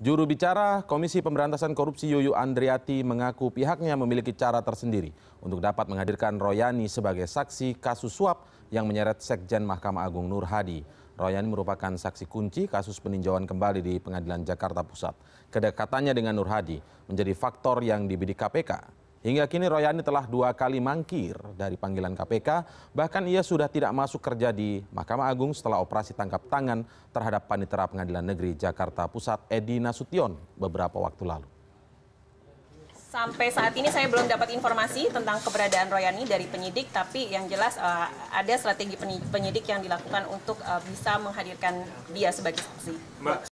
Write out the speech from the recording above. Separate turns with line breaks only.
Juru bicara Komisi Pemberantasan Korupsi Yuyu Andriati mengaku pihaknya memiliki cara tersendiri untuk dapat menghadirkan Royani sebagai saksi kasus suap yang menyeret Sekjen Mahkamah Agung Nur Hadi. Royani merupakan saksi kunci kasus peninjauan kembali di Pengadilan Jakarta Pusat. Kedekatannya dengan Nur Hadi menjadi faktor yang dibidik KPK Hingga kini Royani telah dua kali mangkir dari panggilan KPK, bahkan ia sudah tidak masuk kerja di Mahkamah Agung setelah operasi tangkap tangan terhadap panitera Pengadilan Negeri Jakarta Pusat Edi Nasution beberapa waktu lalu.
Sampai saat ini saya belum dapat informasi tentang keberadaan Royani dari penyidik, tapi yang jelas uh, ada strategi penyidik yang dilakukan untuk uh, bisa menghadirkan dia sebagai saksi.